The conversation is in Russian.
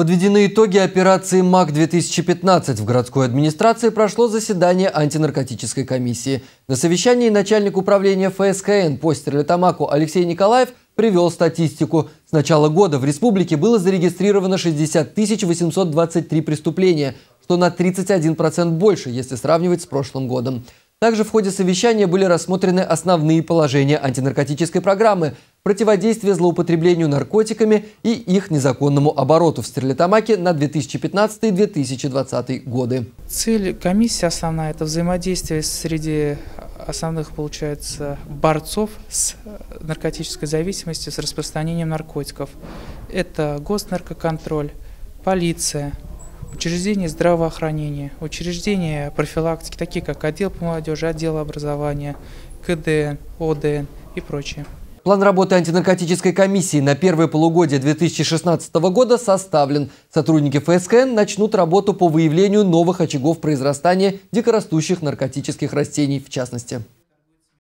Подведены итоги операции МАК-2015. В городской администрации прошло заседание антинаркотической комиссии. На совещании начальник управления ФСКН по Стерлитамаку Алексей Николаев привел статистику. С начала года в республике было зарегистрировано 60 823 преступления, что на 31% больше, если сравнивать с прошлым годом. Также в ходе совещания были рассмотрены основные положения антинаркотической программы – противодействие злоупотреблению наркотиками и их незаконному обороту в Стерлитамаке на 2015-2020 годы. Цель комиссии основная – это взаимодействие среди основных, получается, борцов с наркотической зависимостью, с распространением наркотиков. Это госнаркоконтроль, полиция, учреждения здравоохранения, учреждения профилактики, такие как отдел по молодежи, отдел образования, КДН, ОДН и прочее. План работы антинаркотической комиссии на первое полугодие 2016 года составлен. Сотрудники ФСКН начнут работу по выявлению новых очагов произрастания дикорастущих наркотических растений в частности.